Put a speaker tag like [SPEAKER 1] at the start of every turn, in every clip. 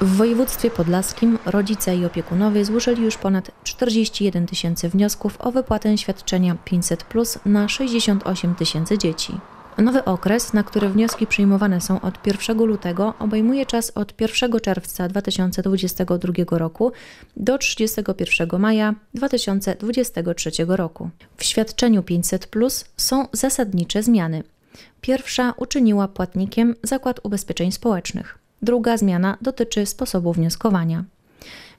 [SPEAKER 1] W województwie podlaskim rodzice i opiekunowie złożyli już ponad 41 tysięcy wniosków o wypłatę świadczenia 500 plus na 68 tysięcy dzieci. Nowy okres, na który wnioski przyjmowane są od 1 lutego, obejmuje czas od 1 czerwca 2022 roku do 31 maja 2023 roku. W świadczeniu 500 plus są zasadnicze zmiany. Pierwsza uczyniła płatnikiem Zakład Ubezpieczeń Społecznych. Druga zmiana dotyczy sposobu wnioskowania.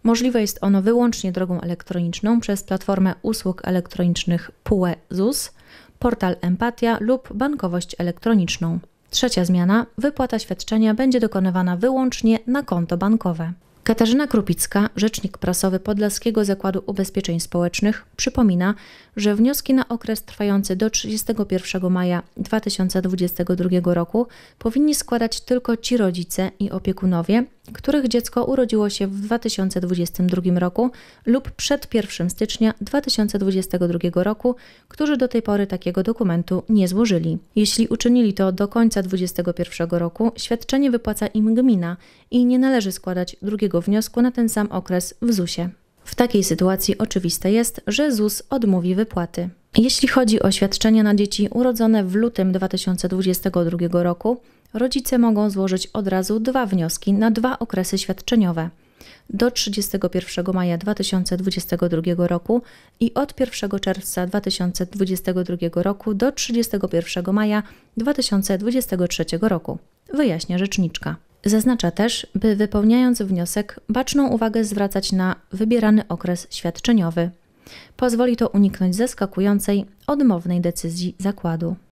[SPEAKER 1] Możliwe jest ono wyłącznie drogą elektroniczną przez platformę usług elektronicznych PUE ZUS, portal Empatia lub bankowość elektroniczną. Trzecia zmiana wypłata świadczenia będzie dokonywana wyłącznie na konto bankowe. Katarzyna Krupicka, rzecznik prasowy Podlaskiego Zakładu Ubezpieczeń Społecznych, przypomina, że wnioski na okres trwający do 31 maja 2022 roku powinni składać tylko ci rodzice i opiekunowie, których dziecko urodziło się w 2022 roku lub przed 1 stycznia 2022 roku, którzy do tej pory takiego dokumentu nie złożyli. Jeśli uczynili to do końca 2021 roku, świadczenie wypłaca im gmina i nie należy składać drugiego wniosku na ten sam okres w ZUS-ie. W takiej sytuacji oczywiste jest, że ZUS odmówi wypłaty. Jeśli chodzi o świadczenia na dzieci urodzone w lutym 2022 roku, rodzice mogą złożyć od razu dwa wnioski na dwa okresy świadczeniowe do 31 maja 2022 roku i od 1 czerwca 2022 roku do 31 maja 2023 roku, wyjaśnia rzeczniczka. Zaznacza też, by wypełniając wniosek, baczną uwagę zwracać na wybierany okres świadczeniowy. Pozwoli to uniknąć zaskakującej, odmownej decyzji zakładu.